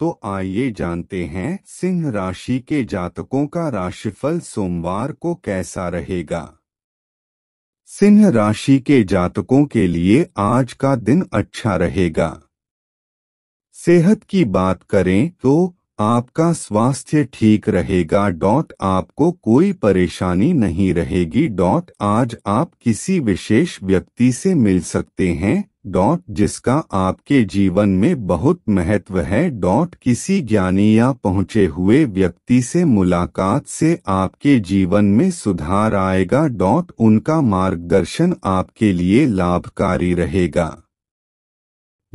तो आइए जानते हैं सिंह राशि के जातकों का राशिफल सोमवार को कैसा रहेगा सिंह राशि के जातकों के लिए आज का दिन अच्छा रहेगा सेहत की बात करें तो आपका स्वास्थ्य ठीक रहेगा डॉट आपको कोई परेशानी नहीं रहेगी डॉट आज आप किसी विशेष व्यक्ति से मिल सकते हैं डॉट जिसका आपके जीवन में बहुत महत्व है डॉट किसी ज्ञानी या पहुंचे हुए व्यक्ति से मुलाकात से आपके जीवन में सुधार आएगा डॉट उनका मार्गदर्शन आपके लिए लाभकारी रहेगा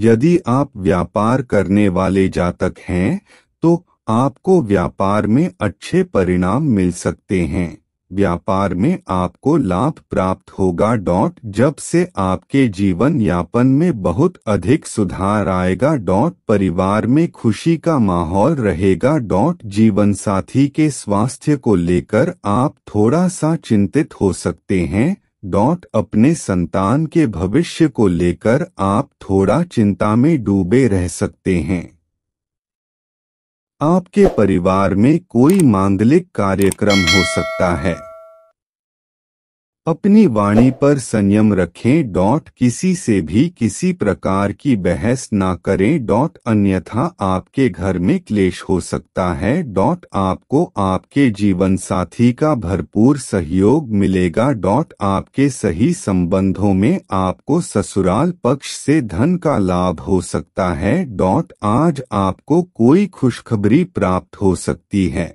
यदि आप व्यापार करने वाले जातक हैं तो आपको व्यापार में अच्छे परिणाम मिल सकते हैं व्यापार में आपको लाभ प्राप्त होगा डॉट जब से आपके जीवन यापन में बहुत अधिक सुधार आएगा डॉट परिवार में खुशी का माहौल रहेगा डॉट जीवन साथी के स्वास्थ्य को लेकर आप थोड़ा सा चिंतित हो सकते हैं डॉट अपने संतान के भविष्य को लेकर आप थोड़ा चिंता में डूबे रह सकते हैं आपके परिवार में कोई मांगलिक कार्यक्रम हो सकता है अपनी वाणी पर संयम रखें डॉट किसी से भी किसी प्रकार की बहस ना करें डॉट अन्यथा आपके घर में क्लेश हो सकता है डॉट आपको आपके जीवन साथी का भरपूर सहयोग मिलेगा डॉट आपके सही संबंधों में आपको ससुराल पक्ष से धन का लाभ हो सकता है डॉट आज आपको कोई खुशखबरी प्राप्त हो सकती है